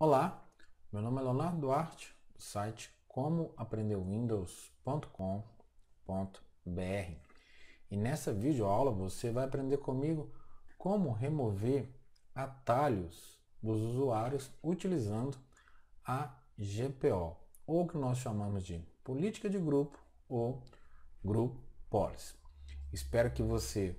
Olá, meu nome é Leonardo Duarte, do site comoaprenderwindows.com.br e nessa videoaula você vai aprender comigo como remover atalhos dos usuários utilizando a GPO, ou que nós chamamos de política de grupo ou Group Policy. Espero que você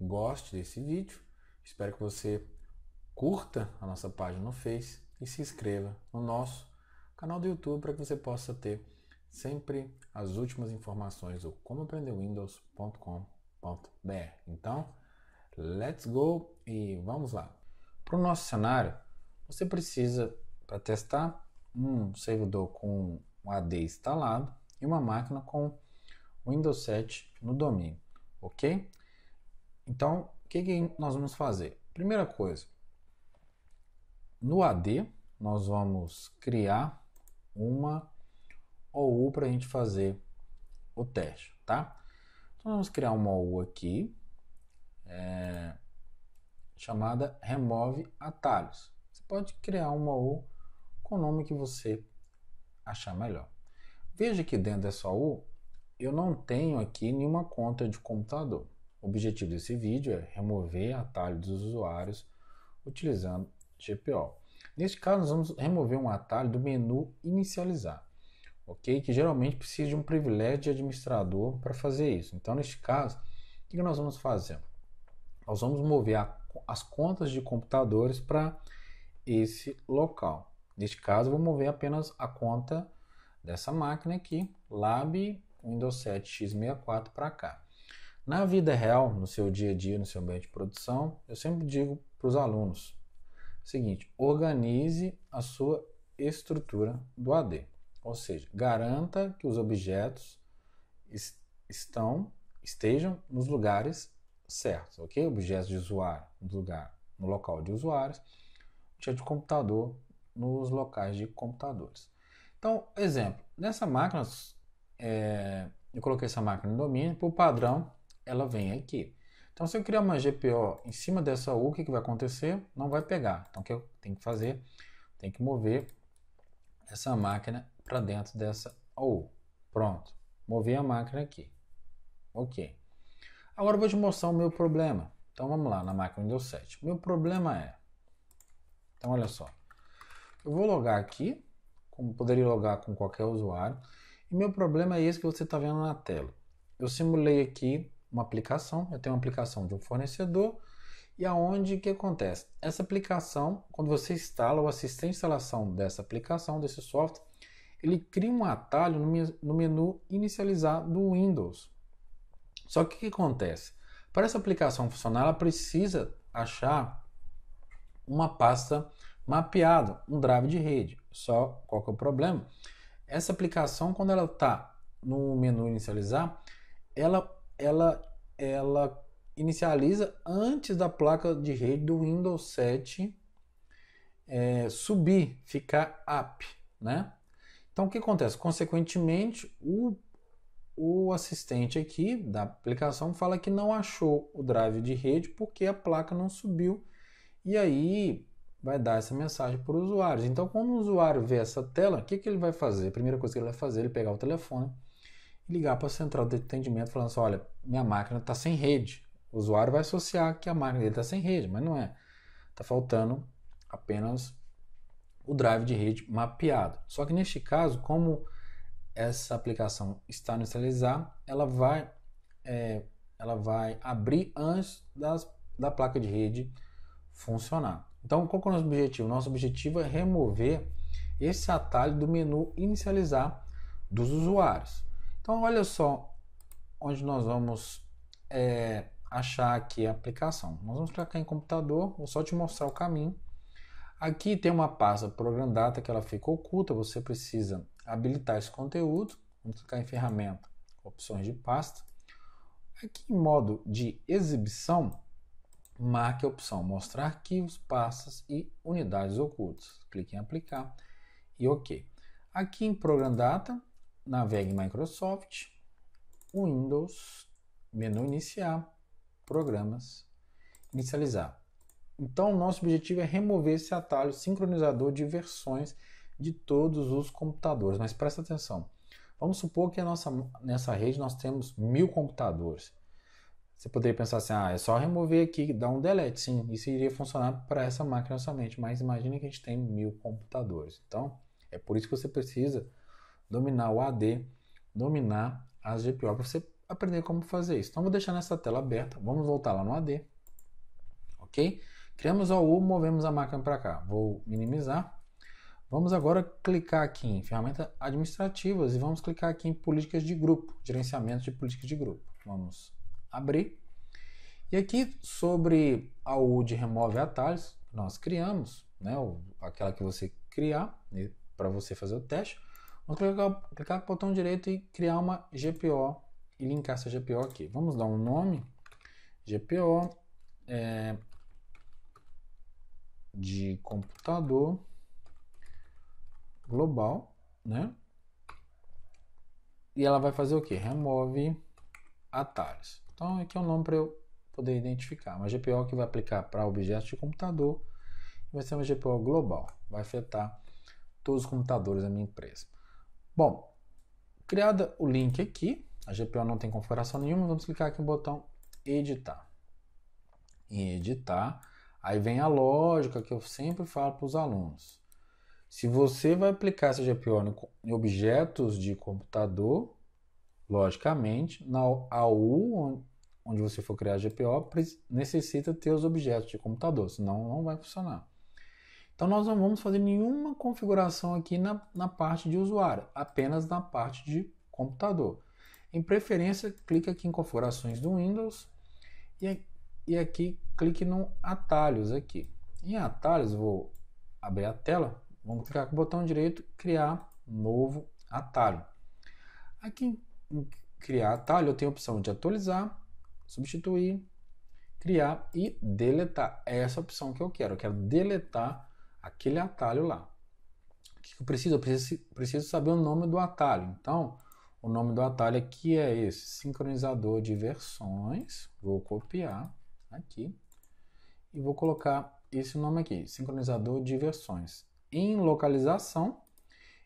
goste desse vídeo, espero que você curta a nossa página no Facebook e se inscreva no nosso canal do YouTube para que você possa ter sempre as últimas informações do windows.com.br. Então, let's go e vamos lá. Para o nosso cenário, você precisa, para testar, um servidor com o AD instalado e uma máquina com Windows 7 no domínio, ok? Então, o que, que nós vamos fazer? Primeira coisa, no AD, nós vamos criar uma OU para a gente fazer o teste, tá? Então, vamos criar uma OU aqui, é, chamada Remove Atalhos. Você pode criar uma OU com o nome que você achar melhor. Veja que dentro dessa OU, eu não tenho aqui nenhuma conta de computador. O objetivo desse vídeo é remover atalhos dos usuários utilizando GPO. Neste caso, nós vamos remover um atalho do menu inicializar, ok? Que geralmente precisa de um privilégio de administrador para fazer isso. Então, neste caso, o que nós vamos fazer? Nós vamos mover a, as contas de computadores para esse local. Neste caso, vou mover apenas a conta dessa máquina aqui, Lab Windows 7 X64 para cá. Na vida real, no seu dia a dia, no seu ambiente de produção, eu sempre digo para os alunos, Seguinte, organize a sua estrutura do AD, ou seja, garanta que os objetos est estão estejam nos lugares certos, ok? Objetos de usuário no lugar, no local de usuários, objeto de computador nos locais de computadores. Então, exemplo, nessa máquina, é, eu coloquei essa máquina no domínio, por padrão, ela vem aqui. Então, se eu criar uma GPO em cima dessa U, o que, que vai acontecer? Não vai pegar. Então, o que eu tenho que fazer? Tem que mover essa máquina para dentro dessa U. Pronto. Movi a máquina aqui. Ok. Agora eu vou te mostrar o meu problema. Então, vamos lá na máquina Windows 7. Meu problema é... Então, olha só. Eu vou logar aqui, como poderia logar com qualquer usuário. E meu problema é esse que você está vendo na tela. Eu simulei aqui uma aplicação, eu tenho uma aplicação de um fornecedor e aonde que acontece? Essa aplicação, quando você instala o assistente de instalação dessa aplicação, desse software, ele cria um atalho no menu inicializar do Windows. Só que o que acontece? Para essa aplicação funcionar, ela precisa achar uma pasta mapeada, um drive de rede. Só qual que é o problema? Essa aplicação, quando ela está no menu inicializar, ela ela, ela inicializa antes da placa de rede do Windows 7 é, subir, ficar up, né? Então o que acontece? Consequentemente, o, o assistente aqui da aplicação fala que não achou o drive de rede porque a placa não subiu e aí vai dar essa mensagem para os usuários. Então, quando o usuário vê essa tela, o que, que ele vai fazer? A primeira coisa que ele vai fazer é ele pegar o telefone ligar para a central de atendimento falando assim, olha, minha máquina está sem rede. O usuário vai associar que a máquina dele está sem rede, mas não é. Está faltando apenas o drive de rede mapeado. Só que neste caso, como essa aplicação está no inicializar, ela vai, é, ela vai abrir antes das, da placa de rede funcionar. Então, qual é o nosso objetivo? Nosso objetivo é remover esse atalho do menu inicializar dos usuários. Então, olha só onde nós vamos é, achar aqui a aplicação. Nós vamos clicar em computador, vou só te mostrar o caminho. Aqui tem uma pasta Program Data que ela fica oculta, você precisa habilitar esse conteúdo. Vamos clicar em ferramenta, opções de pasta. Aqui em modo de exibição, marque a opção mostrar arquivos, pastas e unidades ocultas. Clique em aplicar e OK. Aqui em Program Data, navegue em Microsoft, Windows, menu iniciar, programas, inicializar. Então, nosso objetivo é remover esse atalho sincronizador de versões de todos os computadores. Mas presta atenção. Vamos supor que nossa, nessa rede nós temos mil computadores. Você poderia pensar assim, ah, é só remover aqui, dar um delete. Sim, isso iria funcionar para essa máquina somente. Mas imagine que a gente tem mil computadores. Então, é por isso que você precisa dominar o AD, dominar as GPO para você aprender como fazer isso. Então vou deixar nessa tela aberta, vamos voltar lá no AD, ok? Criamos a U, movemos a máquina para cá, vou minimizar. Vamos agora clicar aqui em ferramentas administrativas e vamos clicar aqui em políticas de grupo, gerenciamento de políticas de grupo. Vamos abrir. E aqui sobre a U de remove atalhos, nós criamos, né, aquela que você criar né, para você fazer o teste. Vou clicar, clicar com o botão direito e criar uma GPO e linkar essa GPO aqui. Vamos dar um nome, GPO é, de computador global, né? E ela vai fazer o que? Remove atalhos. Então aqui é o um nome para eu poder identificar. Uma GPO que vai aplicar para objetos de computador vai ser uma GPO global. Vai afetar todos os computadores da minha empresa. Bom, criada o link aqui, a GPO não tem configuração nenhuma, vamos clicar aqui no botão editar. Em editar, aí vem a lógica que eu sempre falo para os alunos. Se você vai aplicar essa GPO em objetos de computador, logicamente, na AU onde você for criar a GPO, necessita ter os objetos de computador, senão não vai funcionar. Então nós não vamos fazer nenhuma configuração aqui na, na parte de usuário, apenas na parte de computador. Em preferência, clique aqui em configurações do Windows e, e aqui clique no atalhos aqui. Em atalhos, vou abrir a tela, vamos clicar com o botão direito, criar novo atalho. Aqui em criar atalho, eu tenho a opção de atualizar, substituir, criar e deletar. É essa opção que eu quero, eu quero deletar aquele atalho lá. O que eu preciso? Eu preciso, preciso saber o nome do atalho. Então, o nome do atalho aqui é esse, sincronizador de versões. Vou copiar aqui e vou colocar esse nome aqui, sincronizador de versões. Em localização,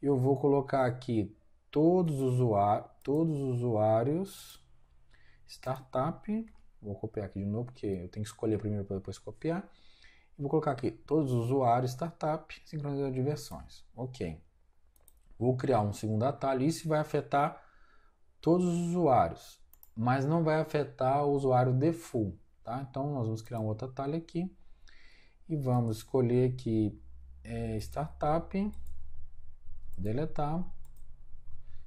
eu vou colocar aqui todos os usuários, todos os usuários startup. Vou copiar aqui de novo porque eu tenho que escolher primeiro para depois copiar Vou colocar aqui todos os usuários, startup, sincronizador de versões. Ok. Vou criar um segundo atalho. Isso vai afetar todos os usuários, mas não vai afetar o usuário default. Tá? Então nós vamos criar um outro atalho aqui e vamos escolher aqui é, startup, deletar,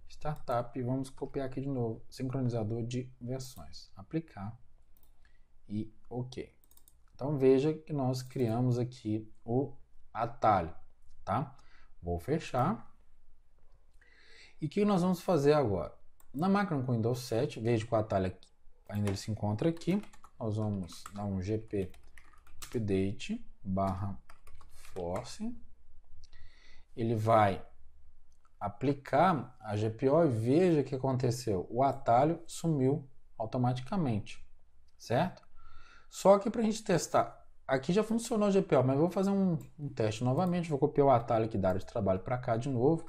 startup, vamos copiar aqui de novo, sincronizador de versões, aplicar e ok. Então veja que nós criamos aqui o atalho, tá? Vou fechar. E o que nós vamos fazer agora? Na máquina com Windows 7, veja que o atalho ainda ele se encontra aqui. Nós vamos dar um gp update barra force. Ele vai aplicar a GPO e veja o que aconteceu. O atalho sumiu automaticamente, certo? Só que para a gente testar, aqui já funcionou o GPO, mas vou fazer um, um teste novamente, vou copiar o atalho aqui da área de trabalho para cá de novo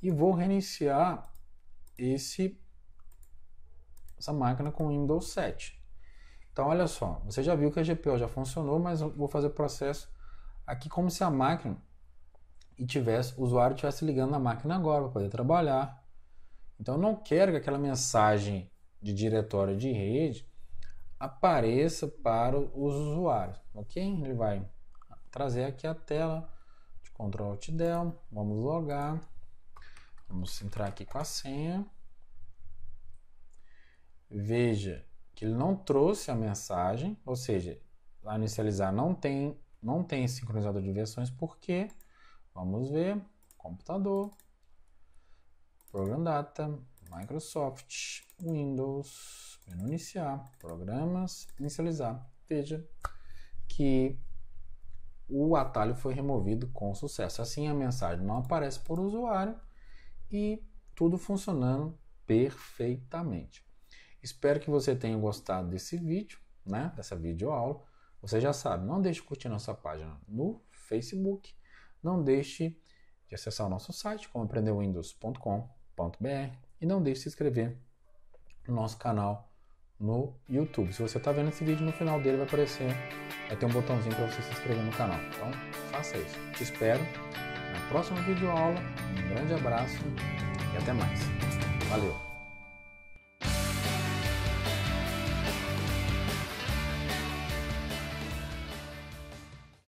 e vou reiniciar esse, essa máquina com Windows 7. Então olha só, você já viu que a GPO já funcionou, mas eu vou fazer o processo aqui como se a máquina e tivesse o usuário estivesse ligando na máquina agora para poder trabalhar. Então eu não quero que aquela mensagem de diretório de rede apareça para os usuários, ok? Ele vai trazer aqui a tela de Ctrl Alt Del, vamos logar, vamos entrar aqui com a senha, veja que ele não trouxe a mensagem, ou seja, lá inicializar não tem, não tem sincronizador de versões, porque, vamos ver, computador, program data, Microsoft, Windows, menu é iniciar, programas, inicializar. Veja que o atalho foi removido com sucesso. Assim a mensagem não aparece por usuário e tudo funcionando perfeitamente. Espero que você tenha gostado desse vídeo, né? Dessa videoaula. Você já sabe, não deixe de curtir nossa página no Facebook, não deixe de acessar o nosso site, como aprenderwindows.com.br. E não deixe de se inscrever no nosso canal no YouTube. Se você está vendo esse vídeo, no final dele vai aparecer, vai ter um botãozinho para você se inscrever no canal. Então, faça isso. Te espero na próxima videoaula. Um grande abraço e até mais. Valeu!